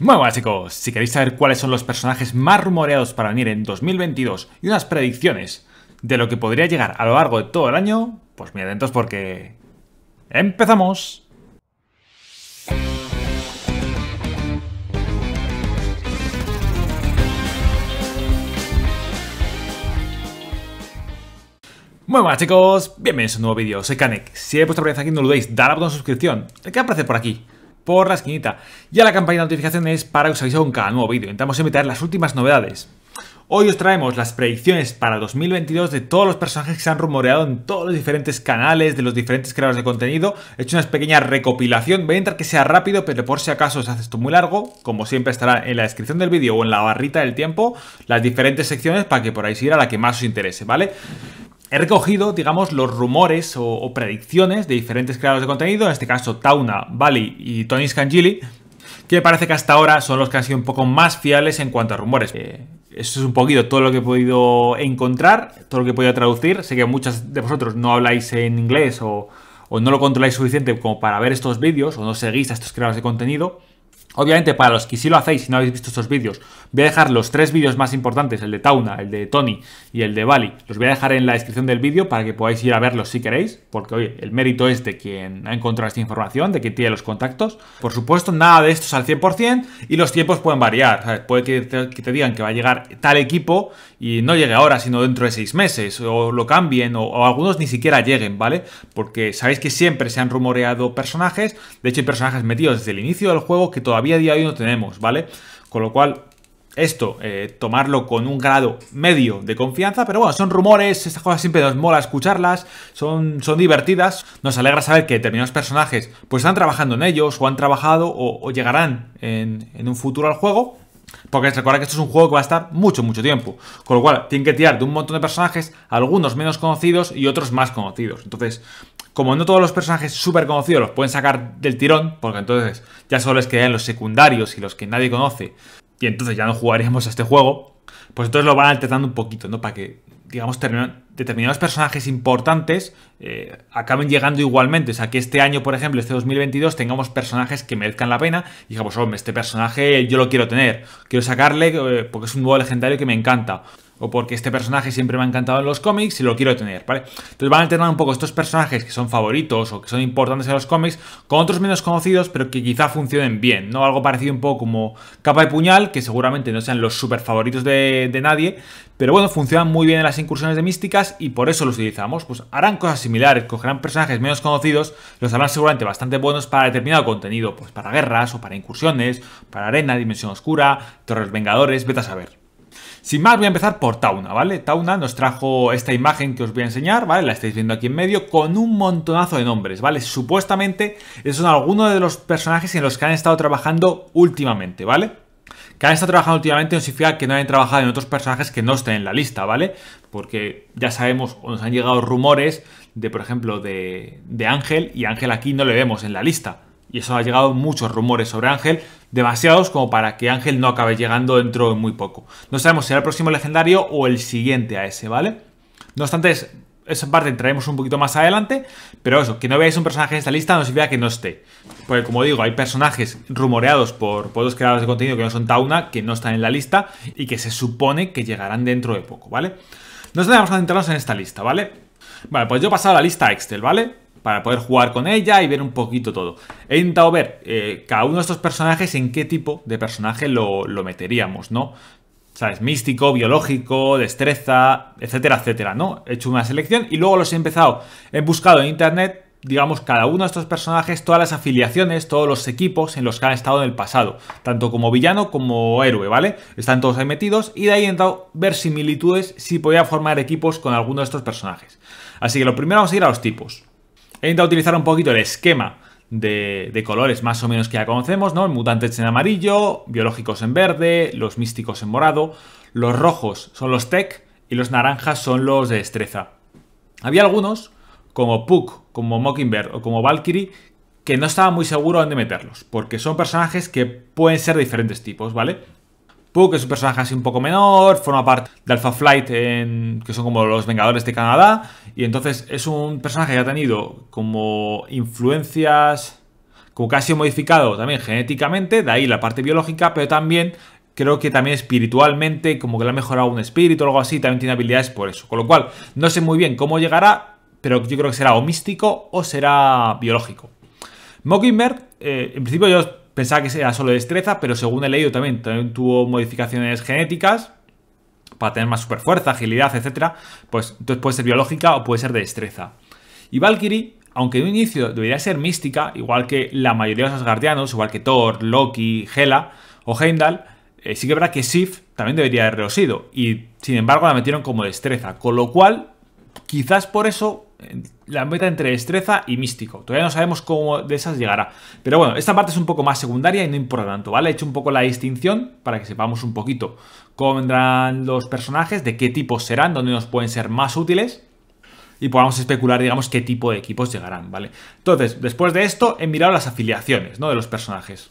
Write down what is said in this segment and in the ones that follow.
Muy buenas chicos, si queréis saber cuáles son los personajes más rumoreados para venir en 2022 y unas predicciones de lo que podría llegar a lo largo de todo el año, pues muy atentos porque... ¡Empezamos! Muy buenas chicos, bienvenidos a un nuevo vídeo, soy Kanek. Si he puesto primera vez aquí no lo dudéis, dar a botón de suscripción, el que aparece por aquí por la esquinita. Y a la campaña de notificaciones para que os avise con cada nuevo vídeo. Intentamos evitar las últimas novedades. Hoy os traemos las predicciones para 2022 de todos los personajes que se han rumoreado en todos los diferentes canales, de los diferentes creadores de contenido. He hecho una pequeña recopilación, voy a intentar que sea rápido, pero por si acaso os hace esto muy largo, como siempre estará en la descripción del vídeo o en la barrita del tiempo, las diferentes secciones para que por ahí ir a la que más os interese, ¿vale? He recogido, digamos, los rumores o, predicciones de diferentes creadores de contenido, en este caso Tauna, Bali y Tony Scangili, que me parece que hasta ahora son los que han sido un poco más fiables en cuanto a rumores. Eh, eso es un poquito todo lo que he podido encontrar, todo lo que he podido traducir. Sé que muchos de vosotros no habláis en inglés o, o no lo controláis suficiente como para ver estos vídeos o no seguís a estos creadores de contenido. Obviamente, para los que sí lo hacéis y no habéis visto estos vídeos, voy a dejar los tres vídeos más importantes, el de Tauna, el de Tony y el de Bali. Los voy a dejar en la descripción del vídeo para que podáis ir a verlos si queréis, porque hoy el mérito es de quien ha encontrado esta información, de quien tiene los contactos. Por supuesto, nada de esto es al 100% y los tiempos pueden variar. Puede que te digan que va a llegar tal equipo y no llegue ahora, sino dentro de seis meses, o lo cambien, o, algunos ni siquiera lleguen, ¿vale? Porque sabéis que siempre se han rumoreado personajes, de hecho hay personajes metidos desde el inicio del juego que todavía a día hoy no tenemos, ¿vale? Con lo cual, esto, eh, tomarlo con un grado medio de confianza, pero bueno, son rumores, estas cosas siempre nos mola escucharlas, son, son divertidas, nos alegra saber que determinados personajes pues están trabajando en ellos, o han trabajado, o, llegarán en, en un futuro al juego, porque recuerda que esto es un juego que va a estar mucho, mucho tiempo. Con lo cual, tienen que tirar de un montón de personajes, algunos menos conocidos y otros más conocidos. Entonces, como no todos los personajes súper conocidos los pueden sacar del tirón, porque entonces ya solo les quedan los secundarios y los que nadie conoce, y entonces ya no jugaríamos a este juego, pues entonces lo van alterando un poquito, ¿no? Para que, digamos, terminen, determinados personajes importantes eh, acaben llegando igualmente. O sea, que este año, por ejemplo, este 2022, tengamos personajes que merezcan la pena. Y digamos, hombre, este personaje yo lo quiero tener. Quiero sacarle eh, porque es un nuevo legendario que me encanta. O porque este personaje siempre me ha encantado en los cómics y lo quiero tener, ¿vale? Entonces van a alternar un poco estos personajes que son favoritos o que son importantes en los cómics con otros menos conocidos, pero que quizá funcionen bien, ¿no? Algo parecido un poco como capa de puñal, que seguramente no sean los super favoritos de nadie, pero bueno, funcionan muy bien en las incursiones de místicas y por eso los utilizamos, pues harán cosas similares, cogerán personajes menos conocidos, los harán seguramente bastante buenos para determinado contenido, pues para guerras o para incursiones, para arena, dimensión oscura, torres vengadores, vete a saber. Sin más, voy a empezar por Tauna, ¿vale? Tauna nos trajo esta imagen que os voy a enseñar, ¿vale? La estáis viendo aquí en medio, con un montonazo de nombres, ¿vale? Supuestamente son algunos de los personajes en los que han estado trabajando últimamente, ¿vale? que han estado trabajando últimamente no significa que no hayan trabajado en otros personajes que no estén en la lista, ¿vale? Porque ya sabemos, o nos han llegado rumores de, por ejemplo, de, de Ángel, y Ángel aquí no le vemos en la lista. Y eso ha llegado muchos rumores sobre Ángel, demasiados como para que Ángel no acabe llegando dentro de muy poco. No sabemos si será el próximo legendario o el siguiente a ese, ¿vale? No obstante, es esa parte entraremos un poquito más adelante, pero eso, que no veáis un personaje en esta lista no significa que no esté. Porque como digo, hay personajes rumoreados por, por creadores de contenido que no son Tauna, que no están en la lista y que se supone que llegarán dentro de poco, ¿vale? Nos vamos a centrarnos en esta lista, ¿vale? Vale, pues yo he pasado la lista Excel, ¿vale? Para poder jugar con ella y ver un poquito todo. He intentado ver eh, cada uno de estos personajes en qué tipo de personaje lo, lo meteríamos, ¿no? ¿sabes? Místico, biológico, destreza, etcétera, etcétera, ¿no? He hecho una selección y luego los he empezado, he buscado en internet, digamos, cada uno de estos personajes, todas las afiliaciones, todos los equipos en los que han estado en el pasado, tanto como villano como héroe, ¿vale? Están todos ahí metidos y de ahí he intentado ver similitudes si podía formar equipos con alguno de estos personajes. Así que lo primero vamos a ir a los tipos. He intentado utilizar un poquito el esquema de, colores más o menos que ya conocemos, ¿no? Mutantes en amarillo, biológicos en verde, los místicos en morado, los rojos son los tech y los naranjas son los de destreza. Había algunos, como Puck, como Mockingbird o como Valkyrie, que no estaba muy seguro dónde meterlos, porque son personajes que pueden ser de diferentes tipos, ¿vale? Puck es un personaje así un poco menor, forma parte de Alpha Flight, que son como los Vengadores de Canadá, y entonces es un personaje que ha tenido como influencias, como casi modificado también genéticamente, de ahí la parte biológica, pero también creo que también espiritualmente, como que le ha mejorado un espíritu o algo así, también tiene habilidades por eso. Con lo cual, no sé muy bien cómo llegará, pero yo creo que será o místico o será biológico. Mockingbird, eh, en principio yo pensaba que era solo destreza, pero según he leído también, también tuvo modificaciones genéticas para tener más superfuerza, agilidad, etc. Pues entonces puede ser biológica o puede ser de destreza. Y Valkyrie, aunque en un inicio debería ser mística, igual que la mayoría de los Asgardianos, igual que Thor, Loki, Hela o Heimdall, eh, sí que verá que Sif también debería haberlo sido. Y sin embargo la metieron como destreza, con lo cual quizás por eso la meta entre destreza y místico. Todavía no sabemos cómo de esas llegará. Pero bueno, esta parte es un poco más secundaria y no importa tanto, ¿vale? He hecho un poco la distinción para que sepamos un poquito cómo vendrán los personajes, de qué tipos serán, dónde nos pueden ser más útiles. Y podamos especular, digamos, qué tipo de equipos llegarán, ¿vale? Entonces, después de esto, he mirado las afiliaciones, ¿no? De los personajes.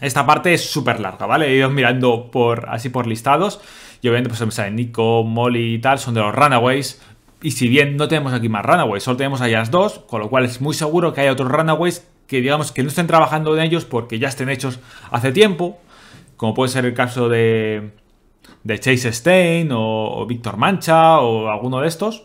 Esta parte es súper larga, ¿vale? He ido mirando por, así por listados. Y obviamente, pues, me sale Nico, Molly y tal, son de los Runaways. Y si bien no tenemos aquí más runaways, solo tenemos a ellas dos, con lo cual es muy seguro que hay otros runaways que digamos que no estén trabajando en ellos porque ya estén hechos hace tiempo, como puede ser el caso de, Chase Stein o, Víctor Mancha o alguno de estos.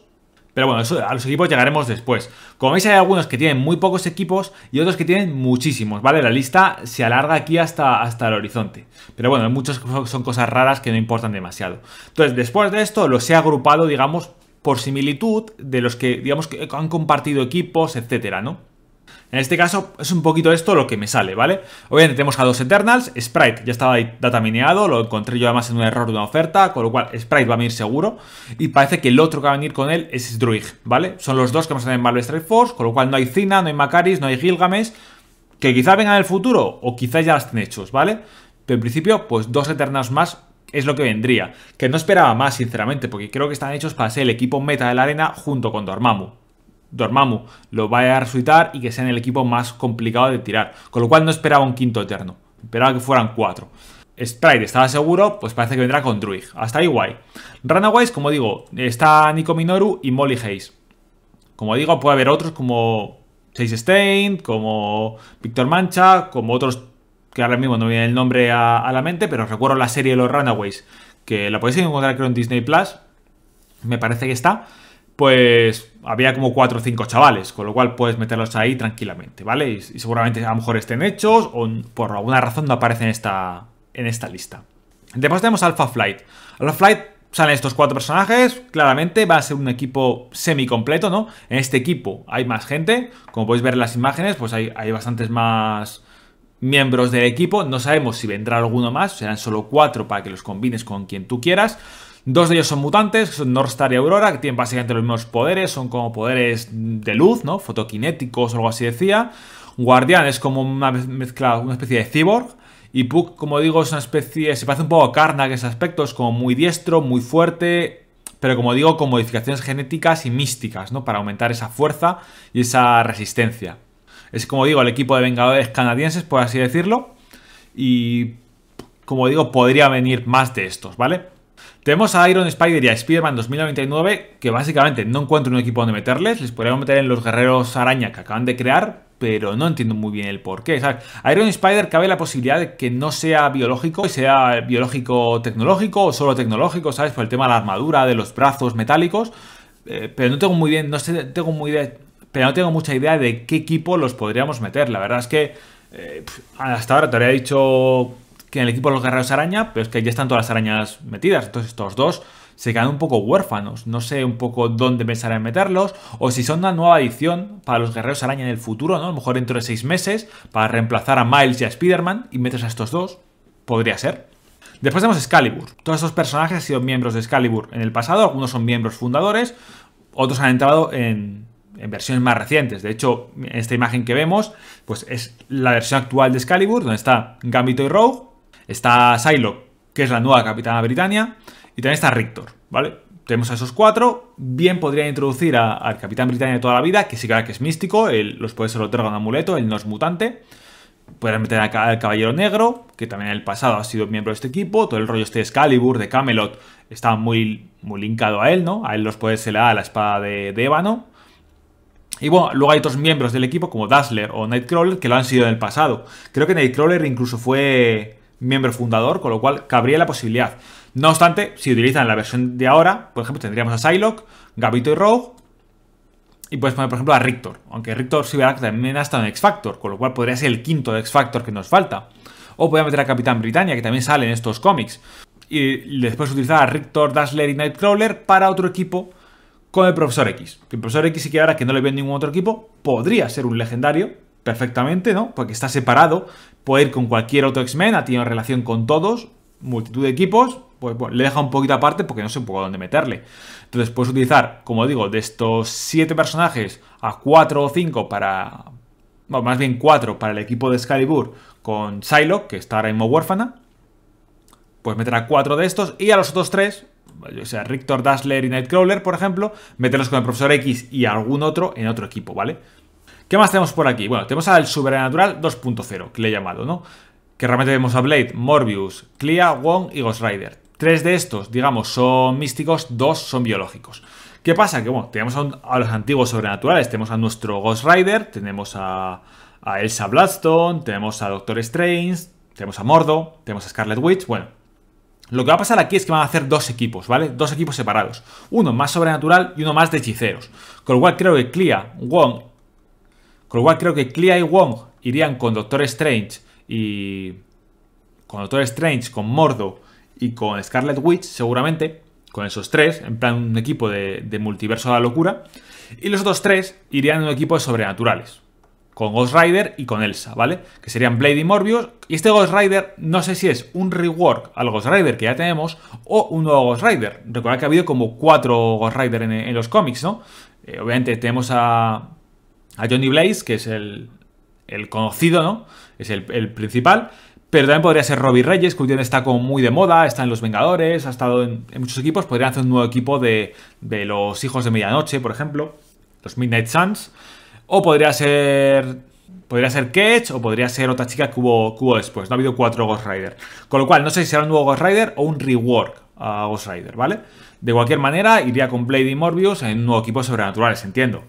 Pero bueno, a los equipos llegaremos después. Como veis hay algunos que tienen muy pocos equipos y otros que tienen muchísimos, ¿vale? La lista se alarga aquí hasta, hasta el horizonte. Pero bueno, muchos son cosas raras que no importan demasiado. Entonces, después de esto los he agrupado, digamos, por similitud de los que, digamos, que han compartido equipos, etcétera, ¿no? En este caso es un poquito esto lo que me sale, ¿vale? Obviamente tenemos a dos Eternals, Sprite ya estaba datamineado, lo encontré yo además en un error de una oferta, con lo cual Sprite va a venir seguro, y parece que el otro que va a venir con él es Druid, ¿vale? Son los dos que vamos a tener en Marvel Strike Force, con lo cual no hay Cina, no hay Macaris, no hay Gilgamesh, que quizá vengan en el futuro, o quizás ya las estén hechos, ¿vale? Pero en principio, pues dos Eternals más es lo que vendría. Que no esperaba más, sinceramente, porque creo que están hechos para ser el equipo meta de la arena junto con Dormammu. Dormammu lo vaya a resucitar y que sean el equipo más complicado de tirar. Con lo cual no esperaba un quinto eterno. Esperaba que fueran cuatro. Sprite estaba seguro, pues parece que vendrá con Druig. Hasta ahí guay. Runaways, como digo, está Nico Minoru y Molly Hayes. Como digo, puede haber otros como Chase Stain, como Víctor Mancha, como otros que ahora mismo no viene el nombre a, la mente, pero recuerdo la serie de Los Runaways, que la podéis encontrar creo en Disney Plus, me parece que está, pues había como 4 o 5 chavales, con lo cual puedes meterlos ahí tranquilamente, ¿vale? Y, seguramente a lo mejor estén hechos o por alguna razón no aparecen en esta, en esta lista. Después tenemos Alpha Flight. Alpha Flight salen estos cuatro personajes, claramente va a ser un equipo semi completo, ¿no? En este equipo hay más gente, como podéis ver en las imágenes, pues hay, hay bastantes más miembros del equipo. No sabemos si vendrá alguno más, serán solo cuatro para que los combines con quien tú quieras. Dos de ellos son mutantes, son Northstar y Aurora, que tienen básicamente los mismos poderes, son como poderes de luz, ¿no? Fotoquinéticos o algo así decía. Guardián es como una mezcla, una especie de cyborg. Y Puck, como digo, es una especie. Se parece un poco a Karnak en ese aspecto, es como muy diestro, muy fuerte. Pero como digo, con modificaciones genéticas y místicas, ¿no? Para aumentar esa fuerza y esa resistencia. Es como digo, el equipo de Vengadores canadienses, por así decirlo. Y como digo, podría venir más de estos, ¿vale? Tenemos a Iron Spider y a spider 2099, que básicamente no encuentro un equipo donde meterles. Les podríamos meter en los guerreros araña que acaban de crear, pero no entiendo muy bien el porqué. qué. Iron Spider cabe la posibilidad de que no sea biológico y sea biológico tecnológico o solo tecnológico, ¿sabes? Por el tema de la armadura, de los brazos metálicos. Eh, pero no tengo muy bien, no sé, tengo muy, de, pero no tengo mucha idea de qué equipo los podríamos meter. La verdad es que eh, hasta ahora te habría dicho que en el equipo de los guerreros araña, pero es que ya están todas las arañas metidas. Entonces estos dos se quedan un poco huérfanos. No sé un poco dónde pensar en meterlos. O si son una nueva adición para los guerreros araña en el futuro, ¿no? A lo mejor dentro de seis meses, para reemplazar a Miles y a Spider-Man y metes a estos dos. Podría ser. Después tenemos Excalibur. Todos estos personajes han sido miembros de Excalibur en el pasado. Algunos son miembros fundadores. Otros han entrado en, en versiones más recientes. De hecho, esta imagen que vemos, pues es la versión actual de Excalibur, donde está Gambito y Rogue, está silo que es la nueva capitana Britannia, y también está Rictor, ¿vale? Tenemos a esos cuatro, bien podrían introducir al Capitán Britannia de toda la vida, que sí que es místico, él, los puede ser otro un amuleto, él no es mutante. Pueden meter al, al Caballero Negro, que también en el pasado ha sido miembro de este equipo, todo el rollo este de Excalibur, de Camelot, está muy, muy linkado a él, ¿no? A él los puede ser le la espada de, de ébano, y bueno, luego hay otros miembros del equipo como Dazzler o Nightcrawler que lo han sido en el pasado. Creo que Nightcrawler incluso fue miembro fundador, con lo cual cabría la posibilidad. No obstante, si utilizan la versión de ahora, por ejemplo, tendríamos a Psylocke, Gabito y Rogue. Y puedes poner, por ejemplo, a Rictor. Aunque Rictor sí verá que también ha estado en X-Factor, con lo cual podría ser el quinto de X-Factor que nos falta. O podría meter a Capitán Britannia, que también sale en estos cómics. Y después utilizar a Rictor, Dazzler y Nightcrawler para otro equipo con el Profesor X. El Profesor X si que ahora que no le veo ningún otro equipo, podría ser un legendario, perfectamente, ¿no? Porque está separado, puede ir con cualquier otro X-Men, ha tenido relación con todos, multitud de equipos, pues bueno, le deja un poquito aparte porque no sé un poco dónde meterle. Entonces puedes utilizar, como digo, de estos Siete personajes a cuatro o cinco para... más bien cuatro para el equipo de Excalibur con Psylocke, que está ahora mismo huérfana. Pues meter a cuatro de estos y a los otros tres o sea, Rictor, Dazzler y Nightcrawler, por ejemplo, meterlos con el Profesor X y algún otro en otro equipo, ¿vale? ¿Qué más tenemos por aquí? Bueno, tenemos al Sobrenatural 2.0, que le he llamado, ¿no? Que realmente vemos a Blade, Morbius, Clea, Wong y Ghost Rider. Tres de estos, digamos, son místicos, dos son biológicos. ¿Qué pasa? Que bueno, tenemos a, los antiguos sobrenaturales, tenemos a nuestro Ghost Rider, tenemos a, a Elsa Bloodstone, tenemos a Doctor Strange, tenemos a Mordo, tenemos a Scarlet Witch, bueno, lo que va a pasar aquí es que van a hacer dos equipos, ¿vale? Dos equipos separados. Uno más sobrenatural y uno más de hechiceros. Con lo cual creo que Clea, Wong... Con lo cual creo que y Wong irían con Doctor Strange y... Con Doctor Strange, con Mordo y con Scarlet Witch, seguramente. Con esos tres, en plan un equipo de, de multiverso de la locura. Y los otros tres irían en un equipo de sobrenaturales con Ghost Rider y con Elsa, ¿vale? Que serían Blade y Morbius. Y este Ghost Rider, no sé si es un rework al Ghost Rider que ya tenemos o un nuevo Ghost Rider. Recordad que ha habido como cuatro Ghost Rider en, los cómics, ¿no? Eh, obviamente tenemos a, a Johnny Blaze, que es el, el conocido, ¿no? Es el, principal. Pero también podría ser Robbie Reyes, que hoy está como muy de moda, está en Los Vengadores, ha estado en, muchos equipos. podría hacer un nuevo equipo de, de los Hijos de Medianoche, por ejemplo, los Midnight Suns. O podría ser podría ser Ketch o podría ser otra chica que hubo, después. No ha habido cuatro Ghost Rider. Con lo cual, no sé si será un nuevo Ghost Rider o un rework a Ghost Rider, ¿vale? De cualquier manera, iría con Blade y Morbius en un nuevo equipo sobrenaturales, entiendo.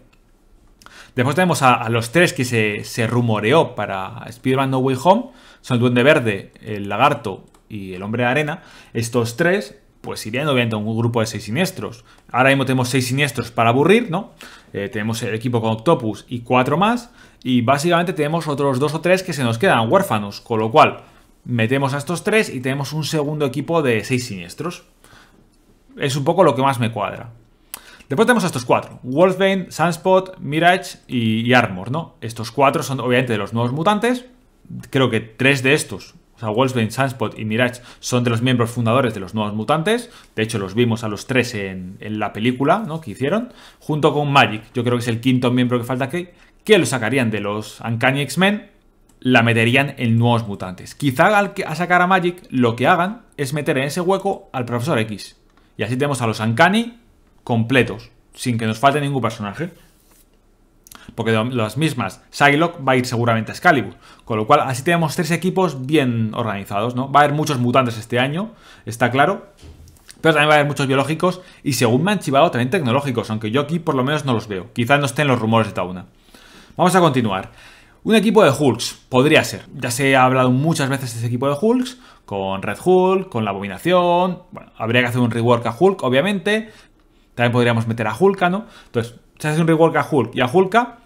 Después tenemos a, los tres que se, se rumoreó para Spider-Man No Way Home. Son el Duende Verde, el Lagarto y el Hombre de Arena. Estos tres pues irían obviamente a un grupo de seis siniestros. Ahora mismo tenemos seis siniestros para aburrir, ¿no? Eh, tenemos el equipo con Octopus y cuatro más. Y básicamente tenemos otros dos o tres que se nos quedan huérfanos. Con lo cual, metemos a estos tres y tenemos un segundo equipo de seis siniestros. Es un poco lo que más me cuadra. Después tenemos a estos cuatro. Wolfbane, Sunspot, Mirage y, Armor, ¿no? Estos cuatro son obviamente de los nuevos mutantes. Creo que tres de estos o sea, Wolfsbane, Sunspot y Mirage son de los miembros fundadores de los Nuevos Mutantes. De hecho, los vimos a los tres en, la película ¿no? que hicieron. Junto con Magic, yo creo que es el quinto miembro que falta aquí, que lo sacarían de los Uncanny X-Men, la meterían en Nuevos Mutantes. Quizá al a sacar a Magic lo que hagan es meter en ese hueco al Profesor X. Y así tenemos a los Uncanny completos, sin que nos falte ningún personaje porque las mismas, Psylocke va a ir seguramente a Excalibur. Con lo cual, así tenemos tres equipos bien organizados, ¿no? Va a haber muchos mutantes este año, está claro. Pero también va a haber muchos biológicos y según me han chivado también tecnológicos, aunque yo aquí por lo menos no los veo. Quizás no estén los rumores de Tauna. Vamos a continuar. Un equipo de Hulks, podría ser. Ya se ha hablado muchas veces de ese equipo de Hulks, con Red Hulk, con la Abominación. Bueno, habría que hacer un rework a Hulk, obviamente. También podríamos meter a Hulk, ¿no? Entonces, se hace un rework a Hulk y a Hulka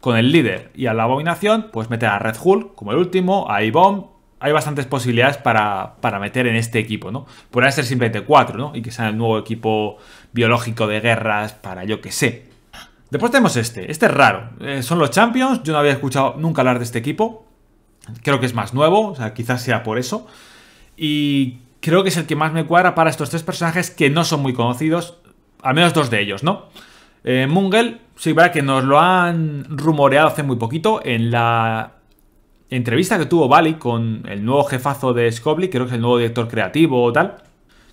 con el líder y a la abominación, pues meter a Red Hulk como el último, a Ibom. Hay bastantes posibilidades para, meter en este equipo, ¿no? puede ser simplemente cuatro, ¿no? Y que sea el nuevo equipo biológico de guerras para yo que sé. Después tenemos este. Este es raro. Eh, son los Champions. Yo no había escuchado nunca hablar de este equipo. Creo que es más nuevo. O sea, quizás sea por eso. Y creo que es el que más me cuadra para estos tres personajes que no son muy conocidos. Al menos dos de ellos, ¿no? Eh, Mungel, sí, verdad que nos lo han rumoreado hace muy poquito en la entrevista que tuvo Bali con el nuevo jefazo de Scobly, creo que es el nuevo director creativo o tal,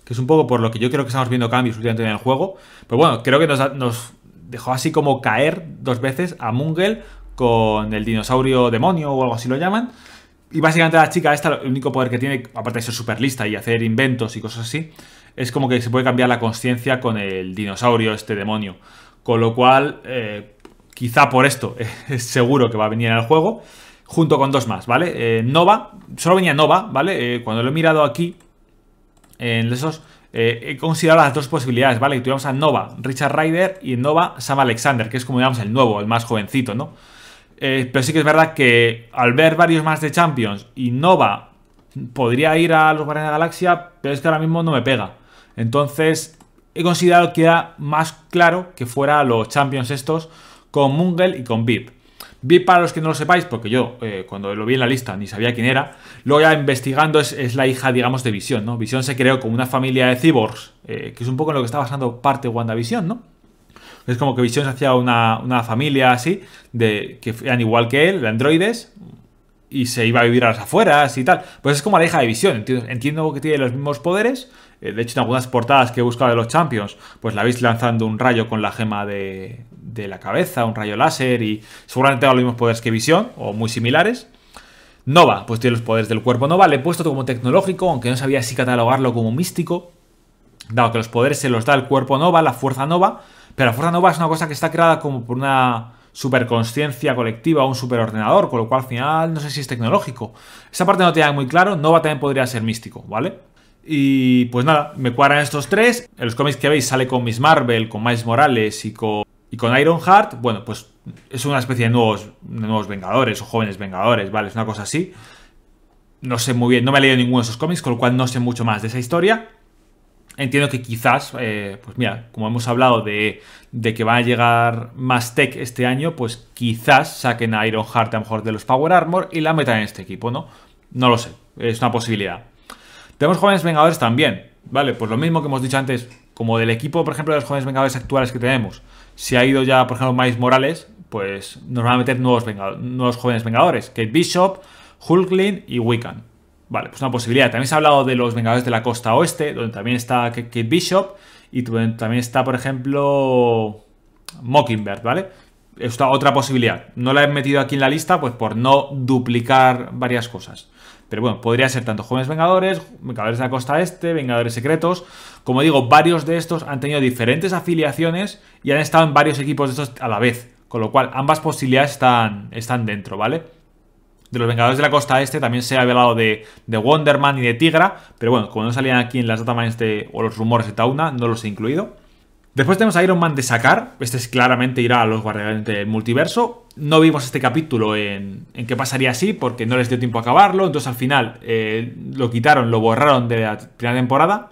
que es un poco por lo que yo creo que estamos viendo cambios últimamente en el juego. Pero bueno, creo que nos, dejó así como caer dos veces a Mungel con el dinosaurio demonio o algo así lo llaman. Y básicamente la chica esta, el único poder que tiene, aparte de ser super lista y hacer inventos y cosas así, es como que se puede cambiar la conciencia con el dinosaurio, este demonio. Con lo cual, eh, quizá por esto es eh, seguro que va a venir al juego, junto con dos más, ¿vale? Eh, Nova, solo venía Nova, ¿vale? cuando lo he mirado aquí, en esos, he considerado las dos posibilidades, ¿vale? Que tuviéramos a Nova, Richard Ryder, y Nova, Sam Alexander, que es como digamos el nuevo, el más jovencito, ¿no? pero sí que es verdad que al ver varios más de Champions y Nova podría ir a los Guardianes de la Galaxia, pero es que ahora mismo no me pega. Entonces, he considerado que era más claro que fuera los champions estos con Mungel y con VIP. VIP, para los que no lo sepáis, porque yo eh, cuando lo vi en la lista ni sabía quién era, luego ya investigando es, la hija, digamos, de Visión, ¿no? Visión se creó como una familia de cyborgs, eh, que es un poco lo que está basando parte WandaVision, ¿no? Es como que Visión se hacía una, una familia así, de, que eran igual que él, de androides, y se iba a vivir a las afueras y tal. Pues es como la hija de Visión. Entiendo, que tiene los mismos poderes. Eh, de hecho, en algunas portadas que he buscado de los Champions, pues la veis lanzando un rayo con la gema de, de la cabeza, un rayo láser y seguramente tenga los mismos poderes que Visión o muy similares. Nova, pues tiene los poderes del cuerpo Nova, le he puesto como tecnológico, aunque no sabía si catalogarlo como místico, dado que los poderes se los da el cuerpo Nova, la fuerza Nova, pero la fuerza Nova es una cosa que está creada como por una superconsciencia colectiva o un superordenador, con lo cual al final no sé si es tecnológico. Esa parte no te tiene muy claro, Nova también podría ser místico, ¿vale? Y pues nada, me cuadran estos tres. En los cómics que veis sale con Miss Marvel, con Miles Morales y con, y con Ironheart. Bueno, pues es una especie de nuevos, de nuevos Vengadores o jóvenes Vengadores, ¿vale? Es una cosa así. No sé muy bien, no me he leído ninguno de esos cómics, con lo cual no sé mucho más de esa historia. Entiendo que quizás, eh, pues mira, como hemos hablado de, que van a llegar más tech este año, pues quizás saquen a Ironheart a lo mejor de los Power Armor y la metan en este equipo, ¿no? No lo sé, es una posibilidad. Tenemos jóvenes vengadores también, ¿vale? Pues lo mismo que hemos dicho antes, como del equipo, por ejemplo, de los jóvenes vengadores actuales que tenemos, Si ha ido ya, por ejemplo, Miles Morales, pues nos van a meter nuevos, nuevos jóvenes vengadores, Kate Bishop, Hulkling y Wiccan. Vale, pues una posibilidad. También se ha hablado de los Vengadores de la Costa Oeste, donde también está Kate Bishop y también está, por ejemplo, Mockingbird, ¿vale? Es otra posibilidad. No la he metido aquí en la lista, pues por no duplicar varias cosas. Pero bueno, podría ser tanto Jóvenes Vengadores, Vengadores de la Costa Este, Vengadores Secretos. Como digo, varios de estos han tenido diferentes afiliaciones y han estado en varios equipos de estos a la vez. Con lo cual, ambas posibilidades están, están dentro, ¿vale? de los Vengadores de la Costa Este, también se ha hablado de, de Wonderman y de Tigra, pero bueno, como no salían aquí en las datamines de, o los rumores de Tauna, no los he incluido. Después tenemos a Iron Man de sacar, este es, claramente irá a los Guardianes del Multiverso. No vimos este capítulo en, qué pasaría así, porque no les dio tiempo a acabarlo, entonces al final eh, lo quitaron, lo borraron de la primera temporada.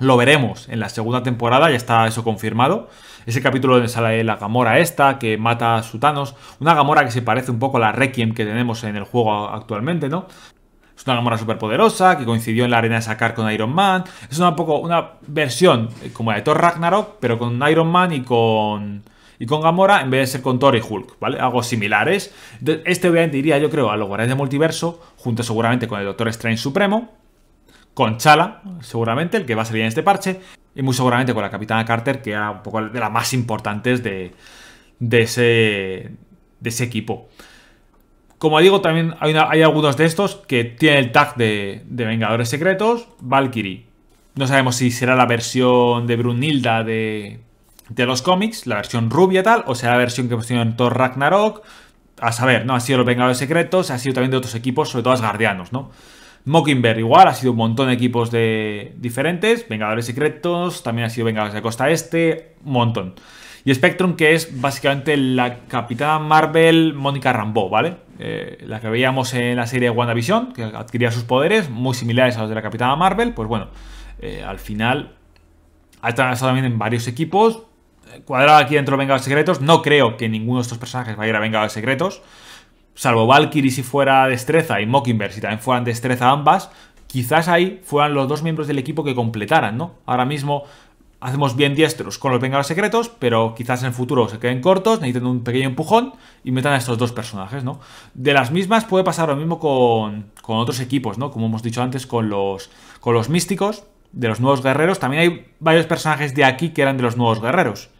Lo veremos en la segunda temporada, ya está eso confirmado ese capítulo donde sale la Gamora esta, que mata a Sutanos. una Gamora que se parece un poco a la Requiem que tenemos en el juego actualmente, ¿no? Es una Gamora superpoderosa que coincidió en la arena de sacar con Iron Man. Es una, poco, una versión eh, como la de Thor Ragnarok, pero con Iron Man y con y con Gamora en vez de ser con Thor y Hulk, ¿vale? Algo similares. Este obviamente iría, yo creo, a los Guardianes de Multiverso, junto seguramente con el Doctor Strange Supremo con Chala, seguramente, el que va a salir en este parche, y muy seguramente con la Capitana Carter, que era un poco de las más importantes de, ese, equipo. Como digo, también hay, algunos de estos que tienen el tag de, Vengadores Secretos, Valkyrie. No sabemos si será la versión de Brunilda de, los cómics, la versión rubia tal, o será la versión que hemos tenido en Thor Ragnarok. A saber, ¿no? Ha sido los Vengadores Secretos, ha sido también de otros equipos, sobre todo Asgardianos, Guardianos, ¿no? Mockingbird igual, ha sido un montón de equipos de diferentes, Vengadores Secretos, también ha sido Vengadores de Costa Este, un montón. Y Spectrum, que es básicamente la capitana Marvel Mónica Rambeau, ¿vale? Eh, la que veíamos en la serie WandaVision, que adquiría sus poderes, muy similares a los de la capitana Marvel, pues bueno, eh, al final ha estado también en varios equipos, eh, cuadrado aquí dentro de Vengadores Secretos, no creo que ninguno de estos personajes vaya a ir a Vengadores Secretos, salvo Valkyrie si fuera destreza y Mockingbird si también fueran destreza ambas, quizás ahí fueran los dos miembros del equipo que completaran, ¿no? Ahora mismo hacemos bien diestros con los Vengadores Secretos, pero quizás en el futuro se queden cortos, necesiten un pequeño empujón y metan a estos dos personajes, ¿no? De las mismas puede pasar lo mismo con, con otros equipos, ¿no? Como hemos dicho antes con los, con los místicos, de los nuevos guerreros. También hay varios personajes de aquí que eran de los nuevos guerreros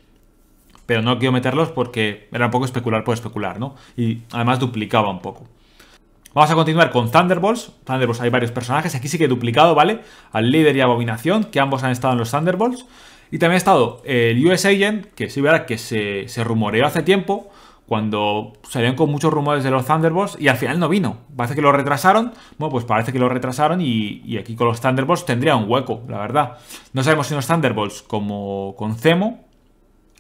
pero no quiero meterlos porque era un poco especular por especular, ¿no? Y además duplicaba un poco. Vamos a continuar con Thunderbolts. Thunderbolts hay varios personajes. Aquí sí que he duplicado, ¿vale? Al líder y Abominación, que ambos han estado en los Thunderbolts. Y también ha estado el US Agent, que sí, verdad que se, rumoreó hace tiempo, cuando salieron con muchos rumores de los Thunderbolts y al final no vino. Parece que lo retrasaron. Bueno, pues parece que lo retrasaron y, aquí con los Thunderbolts tendría un hueco, la verdad. No sabemos si los Thunderbolts, como con Zemo,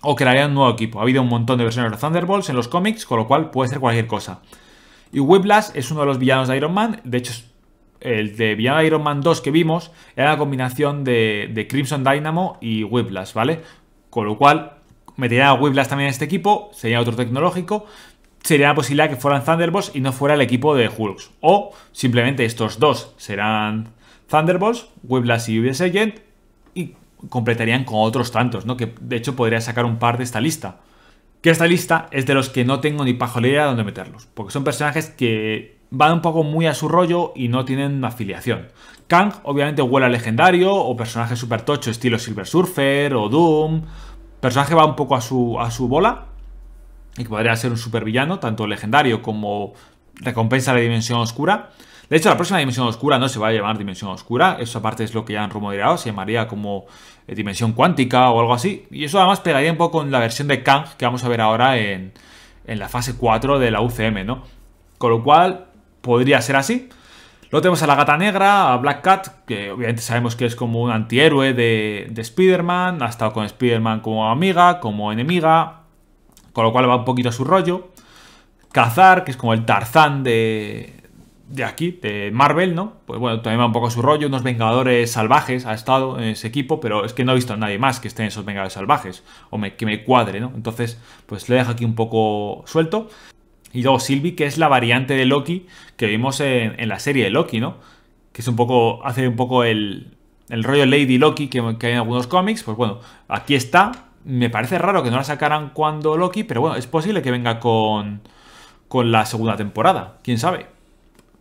o crearían un nuevo equipo. Ha habido un montón de versiones de los Thunderbolts en los cómics, con lo cual puede ser cualquier cosa. Y Whiplash es uno de los villanos de Iron Man, de hecho el de villano Iron Man 2 que vimos era la combinación de, Crimson Dynamo y Whiplash, ¿vale? Con lo cual metería a Whiplash también en este equipo, sería otro tecnológico, sería la posibilidad que fueran Thunderbolts y no fuera el equipo de Hulks. O simplemente estos dos serán Thunderbolts, Whiplash y UBS Agent, completarían con otros tantos, ¿no? Que de hecho podría sacar un par de esta lista. Que esta lista es de los que no tengo ni pajolera donde dónde meterlos, porque son personajes que van un poco muy a su rollo y no tienen afiliación. Kang, obviamente, huele a legendario, o personaje super tocho estilo Silver Surfer, o Doom. Personaje va un poco a su, a su bola, y que podría ser un villano, tanto legendario como recompensa de la dimensión oscura. De hecho, la próxima dimensión oscura no se va a llamar dimensión oscura, eso aparte es lo que ya han rumoreado, se llamaría como eh, dimensión cuántica o algo así. Y eso además pegaría un poco con la versión de Kang que vamos a ver ahora en, la fase 4 de la UCM, ¿no? Con lo cual, podría ser así. Luego tenemos a la gata negra, a Black Cat, que obviamente sabemos que es como un antihéroe de, de Spider-Man, ha estado con Spider-Man como amiga, como enemiga, con lo cual va un poquito a su rollo. Cazar, que es como el Tarzán de, de aquí, de Marvel, ¿no? Pues bueno, también va un poco a su rollo, unos Vengadores salvajes ha estado en ese equipo, pero es que no he visto a nadie más que esté en esos Vengadores salvajes, o que me cuadre, ¿no? Entonces, pues le dejo aquí un poco suelto. Y luego Silvi que es la variante de Loki que vimos en, la serie de Loki, ¿no? Que es un poco, hace un poco el, el rollo Lady Loki que, que hay en algunos cómics, pues bueno, aquí está. Me parece raro que no la sacaran cuando Loki, pero bueno, es posible que venga con, con la segunda temporada, quién sabe.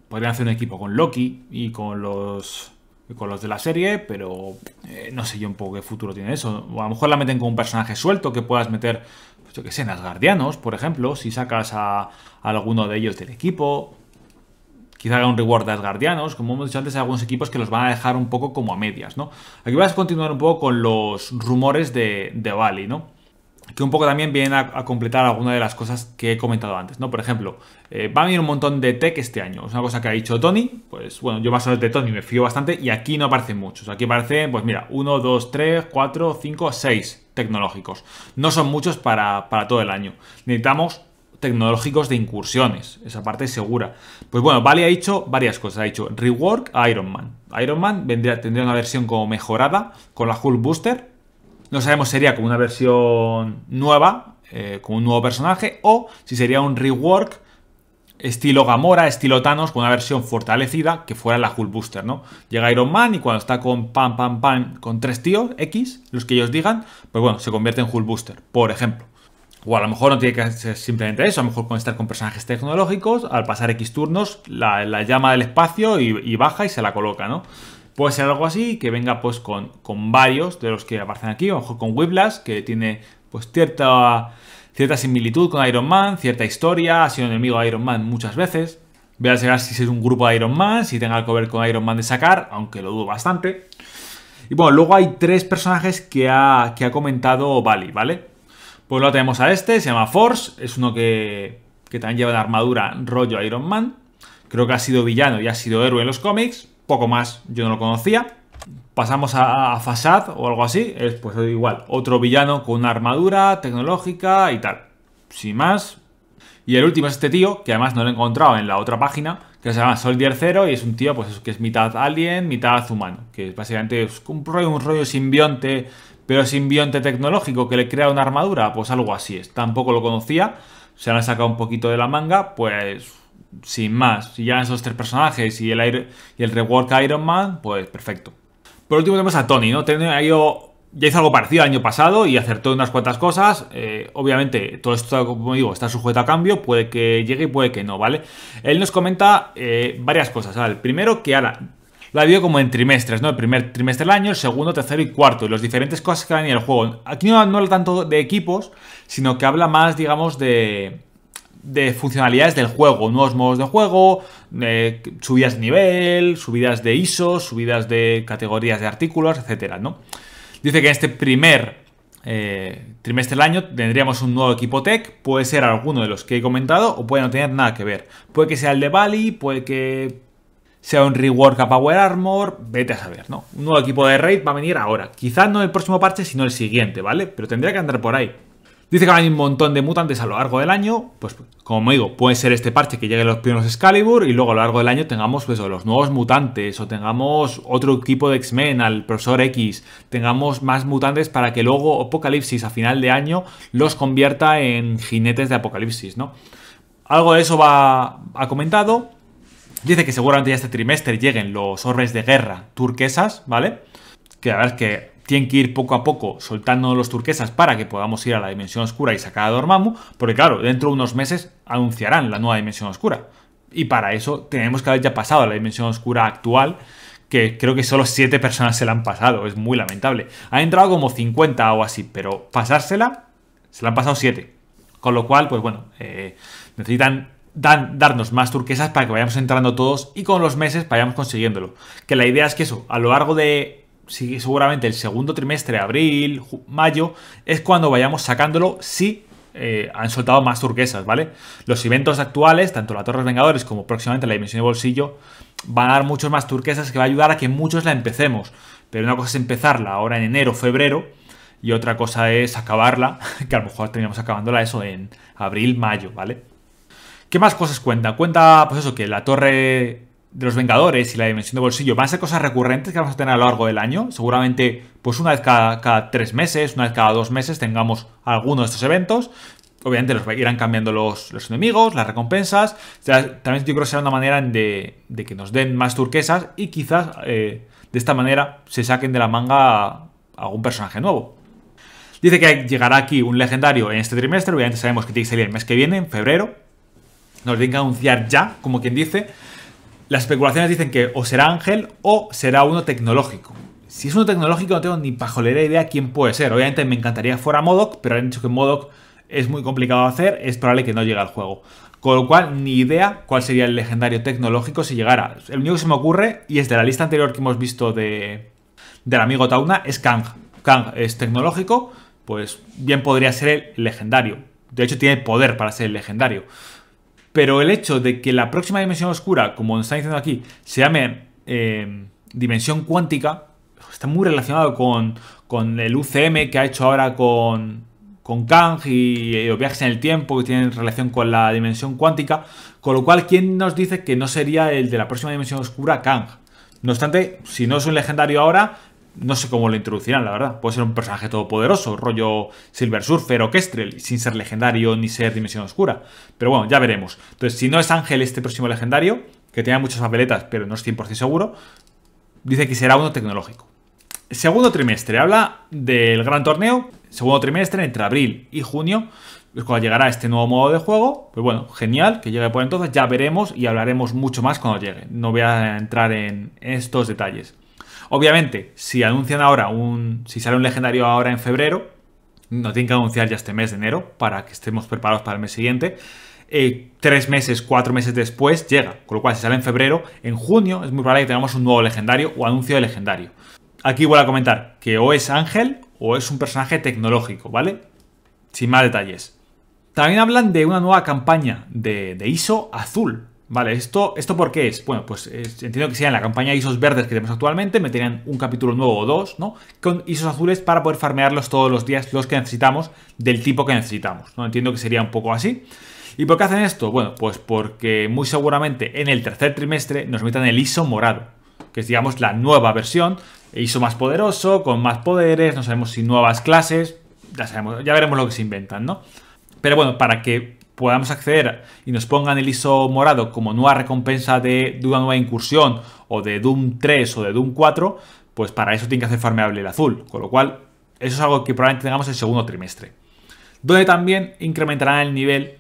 Podrían hacer un equipo con Loki y con los con los de la serie, pero eh, no sé yo un poco qué futuro tiene eso. a lo mejor la meten con un personaje suelto que puedas meter, pues yo qué sé, en Asgardianos, por ejemplo, si sacas a, alguno de ellos del equipo. Quizá haga un reward de Asgardianos. Como hemos dicho antes, hay algunos equipos que los van a dejar un poco como a medias, ¿no? Aquí vas a continuar un poco con los rumores de, de Bali, ¿no? que un poco también vienen a, completar alguna de las cosas que he comentado antes, ¿no? Por ejemplo, eh, va a venir un montón de tech este año. Es una cosa que ha dicho Tony, pues bueno, yo más o menos de Tony me fío bastante y aquí no aparecen muchos. Aquí aparecen, pues mira, 1, 2, 3, 4, 5, 6 tecnológicos. No son muchos para, todo el año. Necesitamos tecnológicos de incursiones, esa parte es segura. Pues bueno, Vale ha dicho varias cosas, ha dicho rework a Iron Man. Iron Man vendría, tendría una versión como mejorada con la Hulk Booster, no sabemos si sería como una versión nueva, eh, con un nuevo personaje, o si sería un rework estilo Gamora, estilo Thanos, con una versión fortalecida que fuera la Hulk Booster, ¿no? Llega Iron Man y cuando está con pam, pam, pam, con tres tíos, X, los que ellos digan, pues bueno, se convierte en Hulk Booster, por ejemplo. O a lo mejor no tiene que ser simplemente eso, a lo mejor con estar con personajes tecnológicos, al pasar X turnos, la, llama del espacio y, y, baja y se la coloca, ¿no? Puede ser algo así, que venga pues con, varios de los que aparecen aquí, o con Whiplash, que tiene pues cierta, cierta similitud con Iron Man, cierta historia, ha sido enemigo de Iron Man muchas veces. verá si es un grupo de Iron Man, si tenga algo que ver con Iron Man de sacar, aunque lo dudo bastante. Y bueno, luego hay tres personajes que ha, que ha comentado Bali, ¿vale? Pues lo tenemos a este, se llama Force, es uno que, que también lleva la armadura rollo Iron Man. Creo que ha sido villano y ha sido héroe en los cómics poco más, yo no lo conocía. Pasamos a, a Fasad o algo así, es pues igual, otro villano con una armadura tecnológica y tal. Sin más. Y el último es este tío, que además no lo he encontrado en la otra página, que se llama Soldier Zero y es un tío pues que es mitad alien, mitad humano, que básicamente es un rollo, un rollo simbionte, pero simbionte tecnológico que le crea una armadura, pues algo así es. Tampoco lo conocía, se han sacado un poquito de la manga, pues sin más. Si ya esos tres personajes y el, aire y el rework Iron Man, pues perfecto. Por último tenemos a Tony, ¿no? Tony ha ya hizo algo parecido el año pasado y acertó unas cuantas cosas. Eh, obviamente, todo esto, como digo, está sujeto a cambio. Puede que llegue y puede que no, ¿vale? Él nos comenta eh, varias cosas. ¿vale? Primero, que ahora ha habido como en trimestres, ¿no? El primer trimestre del año, el segundo, tercero y cuarto, y las diferentes cosas que dan en el juego. Aquí no, no habla tanto de equipos, sino que habla más, digamos, de, de funcionalidades del juego, nuevos modos de juego, eh, subidas de nivel, subidas de ISO, subidas de categorías de artículos, etc ¿no? Dice que en este primer eh, trimestre del año tendríamos un nuevo equipo tech, puede ser alguno de los que he comentado o puede no tener nada que ver. Puede que sea el de Bali, puede que sea un rework a Power Armor, vete a saber, ¿no? Un nuevo equipo de raid va a venir ahora. Quizás no el próximo parche, sino el siguiente, ¿vale? Pero tendría que andar por ahí. Dice que hay un montón de mutantes a lo largo del año. Pues, como digo, puede ser este parche que lleguen los primeros Excalibur y luego a lo largo del año tengamos pues, los nuevos mutantes o tengamos otro equipo de X-Men, al Profesor X, tengamos más mutantes para que luego Apocalipsis a final de año los convierta en jinetes de Apocalipsis, ¿no? Algo de eso va, ha comentado. Dice que seguramente ya este trimestre lleguen los orbes de guerra turquesas, ¿vale? Que la verdad es que tienen que ir poco a poco soltando los turquesas para que podamos ir a la dimensión oscura y sacar a Dormammu, porque claro, dentro de unos meses anunciarán la nueva dimensión oscura. Y para eso tenemos que haber ya pasado a la dimensión oscura actual, que creo que solo 7 personas se la han pasado, es muy lamentable. Han entrado como 50 o así, pero pasársela, se la han pasado 7. Con lo cual, pues bueno, eh, necesitan darnos más turquesas para que vayamos entrando todos y con los meses vayamos consiguiéndolo. Que la idea es que eso, a lo largo de seguramente el segundo trimestre, abril, mayo, es cuando vayamos sacándolo si eh, han soltado más turquesas, ¿vale? Los eventos actuales, tanto la Torre de Vengadores como próximamente la Dimensión de Bolsillo, van a dar muchos más turquesas que va a ayudar a que muchos la empecemos. Pero una cosa es empezarla ahora en enero, febrero, y otra cosa es acabarla, que a lo mejor terminamos acabándola eso en abril, mayo, ¿vale? ¿Qué más cosas cuenta? Cuenta, pues eso, que la torre de los Vengadores y la dimensión de bolsillo van a ser cosas recurrentes que vamos a tener a lo largo del año. Seguramente, pues una vez cada, tres meses, una vez cada dos meses, tengamos alguno de estos eventos. Obviamente los irán cambiando los, enemigos, las recompensas. también yo creo que será una manera de, que nos den más turquesas y quizás eh, de esta manera se saquen de la manga algún personaje nuevo. Dice que llegará aquí un legendario en este trimestre. Obviamente sabemos que tiene que salir el mes que viene, en febrero. Nos tienen que anunciar ya, como quien dice las especulaciones dicen que o será Ángel o será uno tecnológico. Si es uno tecnológico no tengo ni pajolera idea quién puede ser. Obviamente me encantaría fuera Modoc, pero han dicho que Modoc es muy complicado de hacer, es probable que no llegue al juego. Con lo cual, ni idea cuál sería el legendario tecnológico si llegara. El único que se me ocurre, y es de la lista anterior que hemos visto de, del amigo Tauna, es Kang. Kang es tecnológico, pues bien podría ser el legendario. De hecho, tiene poder para ser el legendario. Pero el hecho de que la próxima dimensión oscura, como nos está diciendo aquí, se llame eh, dimensión cuántica, está muy relacionado con, el UCM que ha hecho ahora con, con Kang y, eh, los viajes en el tiempo que tienen relación con la dimensión cuántica. Con lo cual, ¿quién nos dice que no sería el de la próxima dimensión oscura Kang? No obstante, si no es un legendario ahora, no sé cómo lo introducirán, la verdad. Puede ser un personaje todopoderoso, rollo Silver Surfer o Kestrel, sin ser legendario ni ser Dimensión Oscura. Pero bueno, ya veremos. Entonces, si no es Ángel este próximo legendario, que tiene muchas papeletas, pero no es 100% seguro, dice que será uno tecnológico. Segundo trimestre, habla del gran torneo. Segundo trimestre, entre abril y junio, es cuando llegará este nuevo modo de juego. Pues bueno, genial, que llegue por entonces, ya veremos y hablaremos mucho más cuando llegue. No voy a entrar en estos detalles. Obviamente, si anuncian ahora un. Si sale un legendario ahora en febrero, no tienen que anunciar ya este mes de enero para que estemos preparados para el mes siguiente. Eh, tres meses, cuatro meses después llega. Con lo cual, si sale en febrero, en junio es muy probable que tengamos un nuevo legendario o anuncio de legendario. Aquí voy a comentar que o es Ángel o es un personaje tecnológico, ¿vale? Sin más detalles. También hablan de una nueva campaña de, de ISO azul, Vale, ¿esto, ¿esto por qué es? Bueno, pues eh, entiendo que sea en la campaña de ISOs verdes que tenemos actualmente, meterían un capítulo nuevo o dos, ¿no? Con ISOs azules para poder farmearlos todos los días, los que necesitamos, del tipo que necesitamos, ¿no? Entiendo que sería un poco así. ¿Y por qué hacen esto? Bueno, pues porque muy seguramente en el tercer trimestre nos metan el ISO morado, que es, digamos, la nueva versión, ISO más poderoso, con más poderes, no sabemos si nuevas clases, ya, sabemos, ya veremos lo que se inventan, ¿no? Pero bueno, para que podamos acceder y nos pongan el ISO morado como nueva recompensa de, una nueva incursión o de Doom 3 o de Doom 4, pues para eso tiene que hacer farmeable el azul. Con lo cual, eso es algo que probablemente tengamos el segundo trimestre. Donde también incrementarán el nivel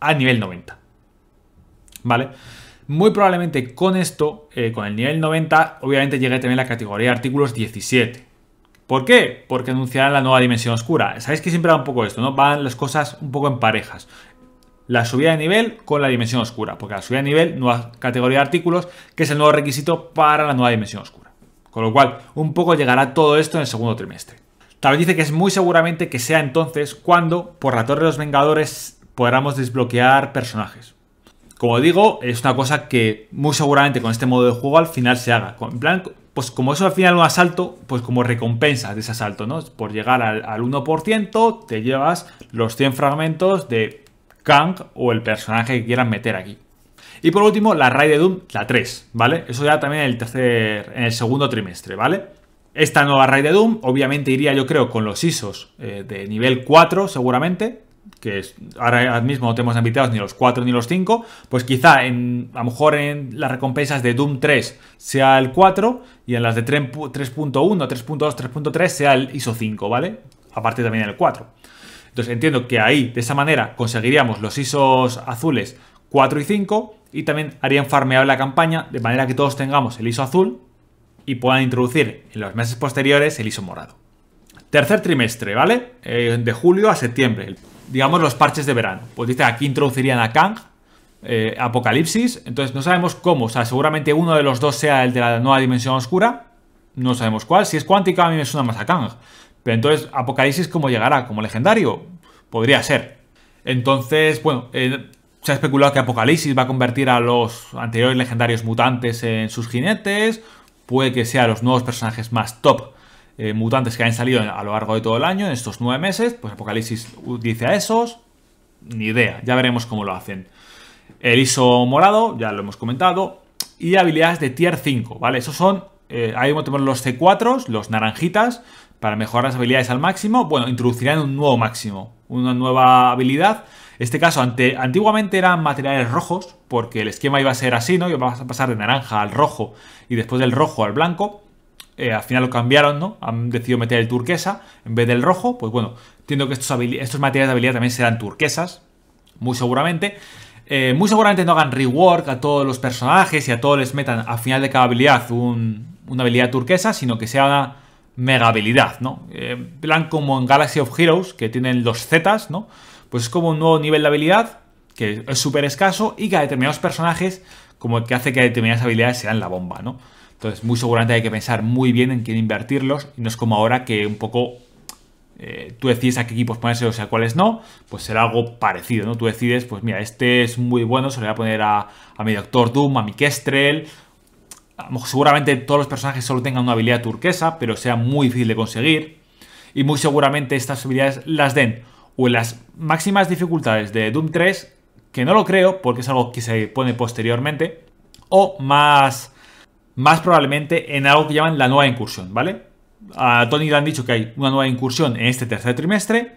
a nivel 90. ¿Vale? Muy probablemente con esto, eh, con el nivel 90, obviamente llegue también la categoría de artículos 17. ¿Por qué? Porque anunciarán la nueva dimensión oscura. Sabéis que siempre va un poco esto, ¿no? Van las cosas un poco en parejas la subida de nivel con la dimensión oscura, porque la subida de nivel, nueva categoría de artículos, que es el nuevo requisito para la nueva dimensión oscura. Con lo cual, un poco llegará todo esto en el segundo trimestre. tal vez dice que es muy seguramente que sea entonces cuando, por la Torre de los Vengadores, podamos desbloquear personajes. Como digo, es una cosa que muy seguramente con este modo de juego al final se haga. En plan, pues como eso al final un asalto, pues como recompensa de ese asalto, ¿no? Por llegar al 1%, te llevas los 100 fragmentos de Kang o el personaje que quieran meter aquí. Y por último, la Raid de Doom, la 3, ¿vale? Eso ya también en el, tercer, en el segundo trimestre, ¿vale? Esta nueva Raid de Doom, obviamente iría yo creo con los ISOs eh, de nivel 4 seguramente, que ahora mismo no tenemos invitados ni los 4 ni los 5, pues quizá en, a lo mejor en las recompensas de Doom 3 sea el 4 y en las de 3.1, 3.2, 3.3 sea el ISO 5, ¿vale? Aparte también el 4. Entonces entiendo que ahí, de esa manera, conseguiríamos los ISOs azules 4 y 5 y también harían farmeable la campaña de manera que todos tengamos el ISO azul y puedan introducir en los meses posteriores el ISO morado. Tercer trimestre, ¿vale? Eh, de julio a septiembre, digamos los parches de verano. Pues dice, aquí introducirían a Kang, eh, Apocalipsis, entonces no sabemos cómo, o sea, seguramente uno de los dos sea el de la nueva dimensión oscura, no sabemos cuál, si es cuántica a mí me suena más a Kang, pero entonces, Apocalipsis, ¿cómo llegará? ¿Como legendario? Podría ser. Entonces, bueno, eh, se ha especulado que Apocalipsis va a convertir a los anteriores legendarios mutantes en sus jinetes. Puede que sean los nuevos personajes más top eh, mutantes que han salido a lo largo de todo el año, en estos nueve meses. Pues Apocalipsis dice a esos. Ni idea, ya veremos cómo lo hacen. El ISO morado, ya lo hemos comentado. Y habilidades de tier 5, ¿vale? Esos son vamos ahí tener los C4, los naranjitas, para mejorar las habilidades al máximo. Bueno, introducirán un nuevo máximo, una nueva habilidad. En este caso, ante, antiguamente eran materiales rojos, porque el esquema iba a ser así, ¿no? vamos a pasar de naranja al rojo y después del rojo al blanco. Eh, al final lo cambiaron, ¿no? Han decidido meter el turquesa en vez del rojo. Pues bueno, entiendo que estos, estos materiales de habilidad también serán turquesas, muy seguramente. Eh, muy seguramente no hagan rework a todos los personajes y a todos les metan a final de cada habilidad una habilidad turquesa, sino que sea una mega habilidad, ¿no? Eh, plan como en Galaxy of Heroes, que tienen los Zetas, ¿no? Pues es como un nuevo nivel de habilidad que es súper escaso y que a determinados personajes como el que hace que determinadas habilidades sean la bomba, ¿no? Entonces, muy seguramente hay que pensar muy bien en quién invertirlos y no es como ahora que un poco eh, tú decides a qué equipos ponérselos o a cuáles no, pues será algo parecido, ¿no? Tú decides, pues mira, este es muy bueno, se lo voy a poner a, mi Doctor Doom, a mi Kestrel. Seguramente todos los personajes solo tengan una habilidad turquesa, pero sea muy difícil de conseguir. Y muy seguramente estas habilidades las den o en las máximas dificultades de Doom 3, que no lo creo porque es algo que se pone posteriormente, o más, más probablemente en algo que llaman la nueva incursión, ¿vale? a Tony le han dicho que hay una nueva incursión en este tercer trimestre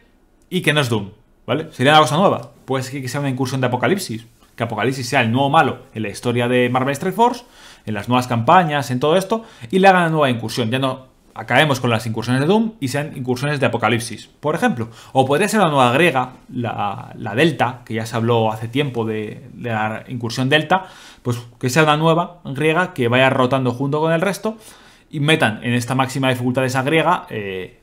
y que no es Doom, ¿vale? Sería una cosa nueva. Puede ser que sea una incursión de Apocalipsis, que Apocalipsis sea el nuevo malo en la historia de Marvel Strike Force, en las nuevas campañas, en todo esto, y le hagan una nueva incursión. Ya no acabemos con las incursiones de Doom y sean incursiones de Apocalipsis, por ejemplo. O podría ser la nueva griega, la, Delta, que ya se habló hace tiempo de, de, la incursión Delta, pues que sea una nueva griega que vaya rotando junto con el resto y metan en esta máxima de esa agrega eh,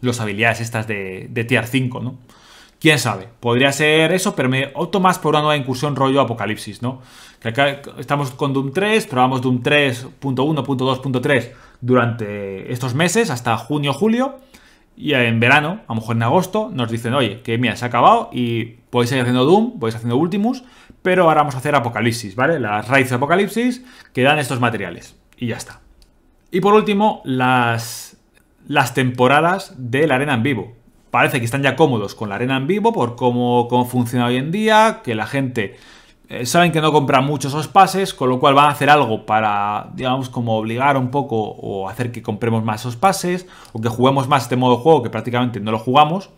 las habilidades estas de, tier 5, ¿no? Quién sabe, podría ser eso, pero me opto más por una nueva incursión rollo apocalipsis, ¿no? acá estamos con Doom 3, probamos Doom 3.1.2.3 durante estos meses, hasta junio, julio, y en verano, a lo mejor en agosto, nos dicen, oye, que mira, se ha acabado y podéis seguir haciendo Doom, podéis haciendo Ultimus, pero ahora vamos a hacer Apocalipsis, ¿vale? Las raíces de Apocalipsis que dan estos materiales. Y ya está. Y por último, las, las temporadas de la arena en vivo. Parece que están ya cómodos con la arena en vivo por cómo, cómo funciona hoy en día, que la gente eh, saben que no compran muchos esos pases, con lo cual van a hacer algo para, digamos, como obligar un poco o hacer que compremos más esos pases o que juguemos más este modo de juego que prácticamente no lo jugamos.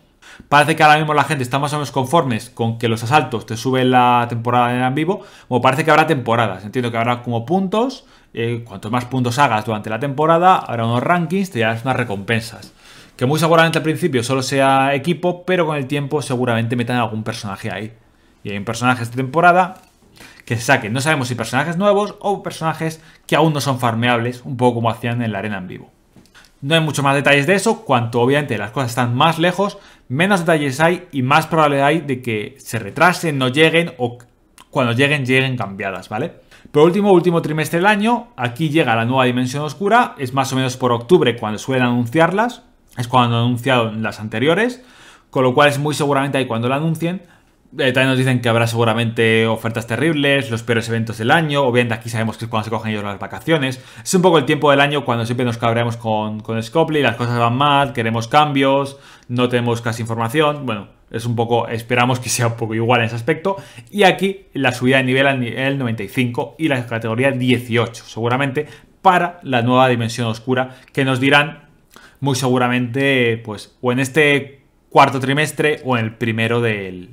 Parece que ahora mismo la gente está más o menos conformes con que los asaltos te suben la temporada arena en vivo, como parece que habrá temporadas. Entiendo que habrá como puntos eh, cuantos cuanto más puntos hagas durante la temporada, habrá unos rankings, te darás unas recompensas. Que muy seguramente al principio solo sea equipo, pero con el tiempo seguramente metan algún personaje ahí. Y hay un personaje de temporada que se saquen. No sabemos si personajes nuevos o personajes que aún no son farmeables, un poco como hacían en la arena en vivo. No hay mucho más detalles de eso, cuanto obviamente las cosas están más lejos, menos detalles hay y más probabilidad hay de que se retrasen, no lleguen o cuando lleguen, lleguen cambiadas, ¿vale? Por último, último trimestre del año, aquí llega la nueva dimensión oscura, es más o menos por octubre cuando suelen anunciarlas, es cuando han anunciado las anteriores, con lo cual es muy seguramente ahí cuando la anuncien. Eh, también nos dicen que habrá seguramente ofertas terribles, los peores eventos del año, obviamente aquí sabemos que es cuando se cogen ellos las vacaciones. Es un poco el tiempo del año cuando siempre nos cabreamos con, con las cosas van mal, queremos cambios, no tenemos casi información, bueno, es un poco, esperamos que sea un poco igual en ese aspecto. Y aquí la subida de nivel al nivel 95 y la categoría 18, seguramente para la nueva dimensión oscura que nos dirán muy seguramente, pues, o en este cuarto trimestre o en el primero del,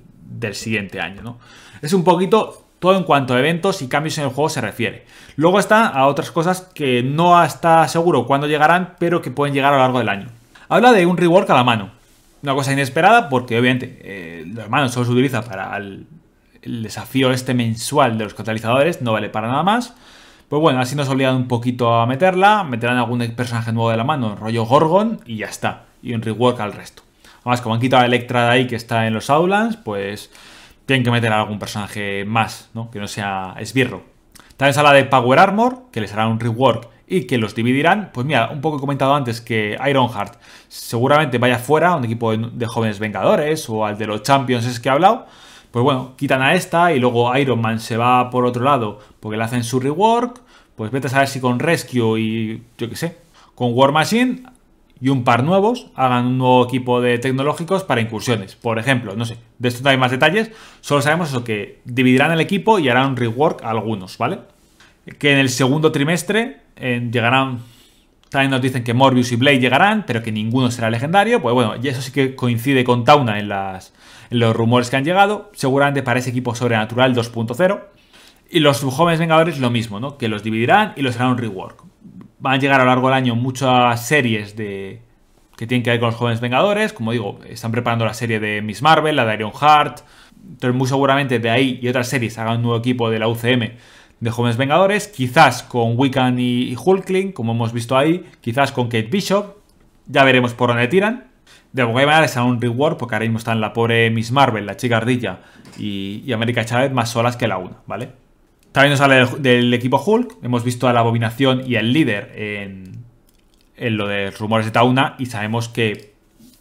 siguiente año, ¿no? Es un poquito todo en cuanto a eventos y cambios en el juego se refiere. Luego está a otras cosas que no está seguro cuándo llegarán, pero que pueden llegar a lo largo del año. Habla de un rework a la mano, una cosa inesperada porque obviamente eh, los hermanos solo se utiliza para el, desafío este mensual de los catalizadores, no vale para nada más. Pues bueno, así nos obligan un poquito a meterla, meterán algún personaje nuevo de la mano, rollo Gorgon y ya está, y un rework al resto. Además, como han quitado a Electra de ahí que está en los Outlands, pues tienen que meter a algún personaje más, ¿no? Que no sea esbirro. También se habla de Power Armor, que les hará un rework y que los dividirán. Pues mira, un poco he comentado antes que Ironheart seguramente vaya fuera a un equipo de jóvenes Vengadores o al de los Champions es que he hablado. Pues bueno, quitan a esta y luego Iron Man se va por otro lado porque le hacen su rework. Pues vete a saber si con Rescue y yo que sé, con War Machine y un par nuevos hagan un nuevo equipo de tecnológicos para incursiones. Por ejemplo, no sé, de esto no hay más detalles, solo sabemos eso que dividirán el equipo y harán un rework a algunos, ¿vale? que en el segundo trimestre eh, llegarán. También nos dicen que Morbius y Blade llegarán, pero que ninguno será legendario. Pues bueno, y eso sí que coincide con Tauna en, las, los rumores que han llegado. Seguramente para ese equipo sobrenatural 2.0. Y los jóvenes Vengadores lo mismo, ¿no? Que los dividirán y los harán un rework. Van a llegar a lo largo del año muchas series de, que tienen que ver con los jóvenes Vengadores. Como digo, están preparando la serie de Miss Marvel, la de Iron Heart. Entonces, muy seguramente de ahí y otras series hagan un nuevo equipo de la UCM de jóvenes vengadores, quizás con Wiccan y Hulkling, como hemos visto ahí, quizás con Kate Bishop, ya veremos por dónde tiran. De alguna manera hay a un reward, porque ahora mismo están la pobre Miss Marvel, la chica ardilla y, América Chávez más solas que la una, ¿vale? También nos sale del, equipo Hulk, hemos visto a la abominación y al líder en, en lo de rumores de Tauna y sabemos que,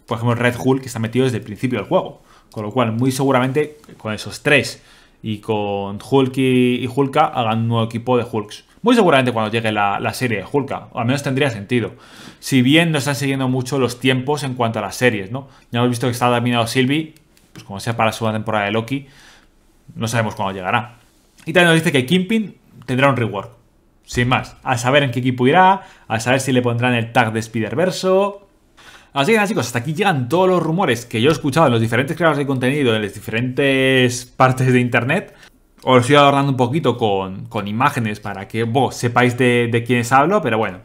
por ejemplo, Red Hulk está metido desde el principio del juego, con lo cual muy seguramente con esos tres y con Hulk y, Hulka hagan un nuevo equipo de Hulks. Muy seguramente cuando llegue la, serie de Hulka, o al menos tendría sentido. Si bien no están siguiendo mucho los tiempos en cuanto a las series, ¿no? Ya hemos visto que está terminado Sylvie, pues como sea para la segunda temporada de Loki, no sabemos cuándo llegará. Y también nos dice que Kimpin tendrá un rework. Sin más, a saber en qué equipo irá, a saber si le pondrán el tag de spider Así que nada chicos, hasta aquí llegan todos los rumores que yo he escuchado en los diferentes creadores de contenido, en las diferentes partes de internet. Os estoy adornando un poquito con, imágenes para que vos sepáis de, de quiénes hablo, pero bueno,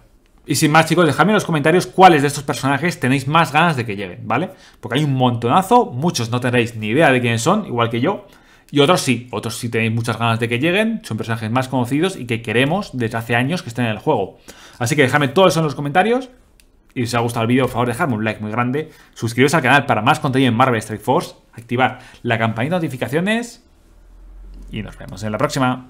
y sin más, chicos, dejadme en los comentarios cuáles de estos personajes tenéis más ganas de que lleguen, ¿vale? Porque hay un montonazo, muchos no tendréis ni idea de quiénes son, igual que yo, y otros sí, otros sí tenéis muchas ganas de que lleguen, son personajes más conocidos y que queremos desde hace años que estén en el juego. Así que dejadme todo eso en los comentarios y si os ha gustado el vídeo, por favor, dejadme un like muy grande. Suscribiros al canal para más contenido en Marvel Strike Force. Activar la campanita de notificaciones. Y nos vemos en la próxima.